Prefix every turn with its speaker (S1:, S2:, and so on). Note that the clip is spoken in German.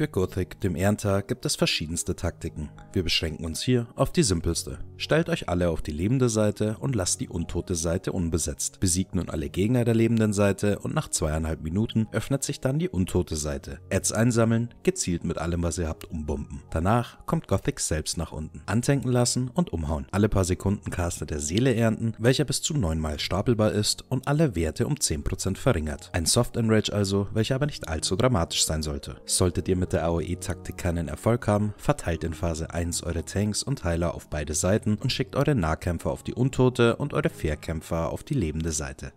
S1: Für Gothic, dem Ehrentag, gibt es verschiedenste Taktiken. Wir beschränken uns hier auf die simpelste. Stellt euch alle auf die lebende Seite und lasst die untote Seite unbesetzt. Besiegt nun alle Gegner der lebenden Seite und nach zweieinhalb Minuten öffnet sich dann die untote Seite. Ads einsammeln, gezielt mit allem was ihr habt umbomben. Danach kommt Gothic selbst nach unten. Antanken lassen und umhauen. Alle paar Sekunden castet der Seele ernten, welcher bis zu neunmal stapelbar ist und alle Werte um 10% verringert. Ein Soft Enrage also, welcher aber nicht allzu dramatisch sein sollte. Solltet ihr mit der AOE-Taktik keinen Erfolg haben, verteilt in Phase 1 eure Tanks und Heiler auf beide Seiten und schickt eure Nahkämpfer auf die Untote und eure Fährkämpfer auf die lebende Seite.